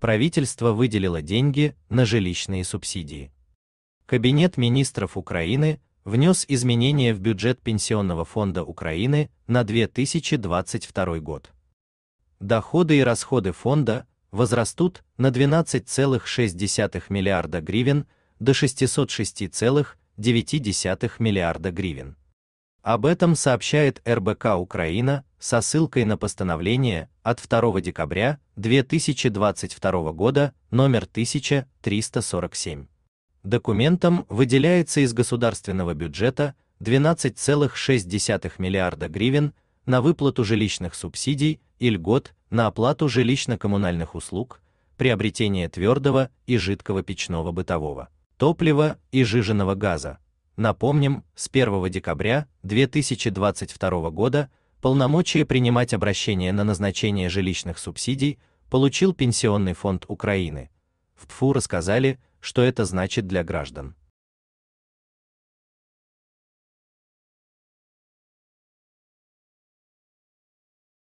правительство выделило деньги на жилищные субсидии. Кабинет министров Украины внес изменения в бюджет Пенсионного фонда Украины на 2022 год. Доходы и расходы фонда возрастут на 12,6 миллиарда гривен до 606,9 миллиарда гривен. Об этом сообщает РБК Украина со ссылкой на постановление от 2 декабря 2022 года номер 1347. Документом выделяется из государственного бюджета 12,6 миллиарда гривен на выплату жилищных субсидий и льгот на оплату жилищно-коммунальных услуг, приобретение твердого и жидкого печного бытового топлива и жиженного газа, Напомним, с 1 декабря 2022 года полномочия принимать обращения на назначение жилищных субсидий получил Пенсионный фонд Украины. В ПФУ рассказали, что это значит для граждан.